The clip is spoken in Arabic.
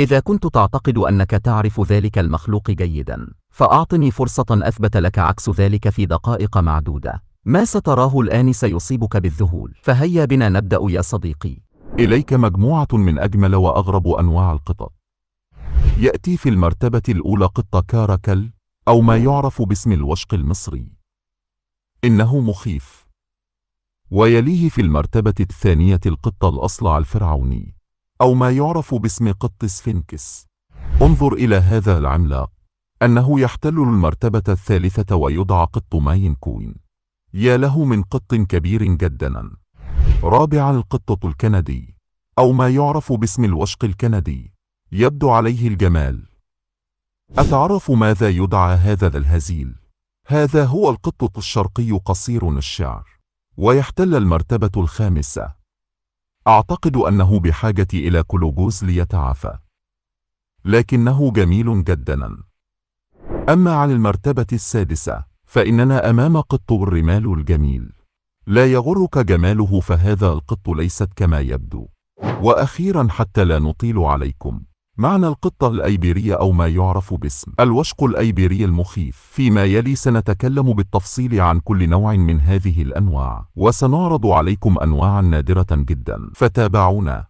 إذا كنت تعتقد أنك تعرف ذلك المخلوق جيدا فأعطني فرصة أثبت لك عكس ذلك في دقائق معدودة ما ستراه الآن سيصيبك بالذهول فهيا بنا نبدأ يا صديقي إليك مجموعة من أجمل وأغرب أنواع القطط يأتي في المرتبة الأولى قط كاراكل أو ما يعرف باسم الوشق المصري إنه مخيف ويليه في المرتبة الثانية القط الأصلع الفرعوني أو ما يعرف باسم قط سفنكس انظر إلى هذا العملاق أنه يحتل المرتبة الثالثة ويدعى قط ماين كوين يا له من قط كبير جدا رابعا القطة الكندي أو ما يعرف باسم الوشق الكندي يبدو عليه الجمال أتعرف ماذا يدعى هذا الهزيل؟ هذا هو القطط الشرقي قصير الشعر ويحتل المرتبة الخامسة أعتقد أنه بحاجة إلى كلوجوس ليتعافى لكنه جميل جدا أما عن المرتبة السادسة فإننا أمام قط الرمال الجميل لا يغرك جماله فهذا القط ليست كما يبدو وأخيرا حتى لا نطيل عليكم معنى القطة الأيبيرية أو ما يعرف باسم الوشق الأيبيري المخيف فيما يلي سنتكلم بالتفصيل عن كل نوع من هذه الأنواع وسنعرض عليكم أنواعا نادرة جدا فتابعونا